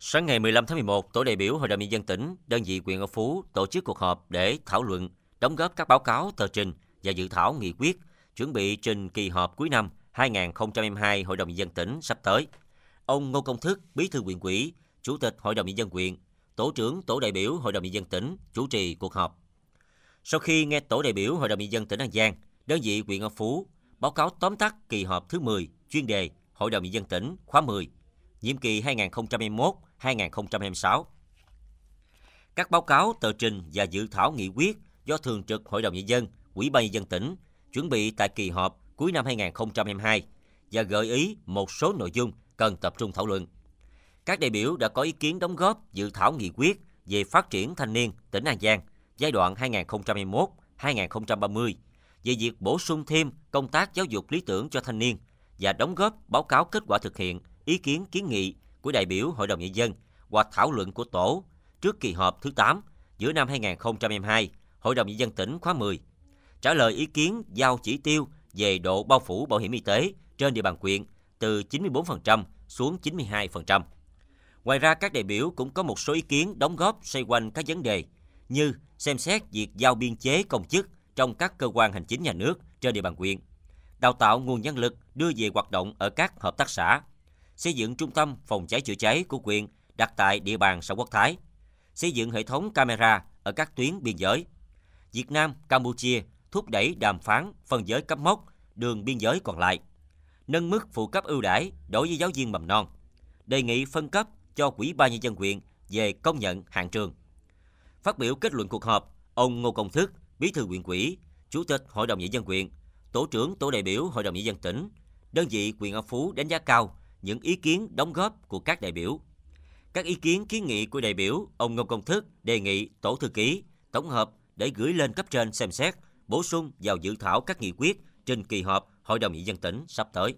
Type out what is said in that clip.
Sáng ngày 15 tháng 11, tổ đại biểu Hội đồng nhân dân tỉnh, đơn vị huyện Ngọc Phú tổ chức cuộc họp để thảo luận, đóng góp các báo cáo, tờ trình và dự thảo nghị quyết chuẩn bị trình kỳ họp cuối năm 2022 Hội đồng nhân dân tỉnh sắp tới. Ông Ngô Công Thức, Bí thư huyện ủy, Chủ tịch Hội đồng nhân dân huyện, Tổ trưởng Tổ đại biểu Hội đồng nhân dân tỉnh chủ trì cuộc họp. Sau khi nghe Tổ đại biểu Hội đồng nhân dân tỉnh An Giang, đơn vị huyện Ngọc Phú báo cáo tóm tắt kỳ họp thứ 10 chuyên đề Hội đồng nhân dân tỉnh khóa 10, nhiệm kỳ 2021 2026. Các báo cáo, tờ trình và dự thảo nghị quyết do Thường trực Hội đồng Nhân dân, Ủy ban Nhân dân tỉnh chuẩn bị tại kỳ họp cuối năm 2022 và gợi ý một số nội dung cần tập trung thảo luận. Các đại biểu đã có ý kiến đóng góp dự thảo nghị quyết về phát triển thanh niên tỉnh An Giang giai đoạn 2021-2030 về việc bổ sung thêm công tác giáo dục lý tưởng cho thanh niên và đóng góp báo cáo kết quả thực hiện, ý kiến kiến nghị của đại biểu Hội đồng Nhân dân qua thảo luận của tổ trước kỳ họp thứ 8 giữa năm 2022 Hội đồng Nhân dân tỉnh khóa 10, trả lời ý kiến giao chỉ tiêu về độ bao phủ bảo hiểm y tế trên địa bàn quyện từ 94% xuống 92%. Ngoài ra, các đại biểu cũng có một số ý kiến đóng góp xoay quanh các vấn đề như xem xét việc giao biên chế công chức trong các cơ quan hành chính nhà nước trên địa bàn quyện, đào tạo nguồn nhân lực đưa về hoạt động ở các hợp tác xã, xây dựng trung tâm phòng cháy chữa cháy của quyền đặt tại địa bàn xã Quốc Thái, xây dựng hệ thống camera ở các tuyến biên giới. Việt Nam, Campuchia thúc đẩy đàm phán phân giới cấp mốc đường biên giới còn lại, nâng mức phụ cấp ưu đãi đối với giáo viên mầm non, đề nghị phân cấp cho Quỹ ba nhân dân quyền về công nhận hạng trường. Phát biểu kết luận cuộc họp, ông Ngô Công Thức, Bí thư huyện ủy, Chủ tịch Hội đồng nhân dân huyện, Tổ trưởng Tổ đại biểu Hội đồng nhân dân tỉnh, đơn vị huyện An Phú đánh giá cao những ý kiến đóng góp của các đại biểu. Các ý kiến kiến nghị của đại biểu, ông Ngô Công Thức đề nghị Tổ thư ký tổng hợp để gửi lên cấp trên xem xét, bổ sung vào dự thảo các nghị quyết trên kỳ họp Hội đồng nhân dân tỉnh sắp tới.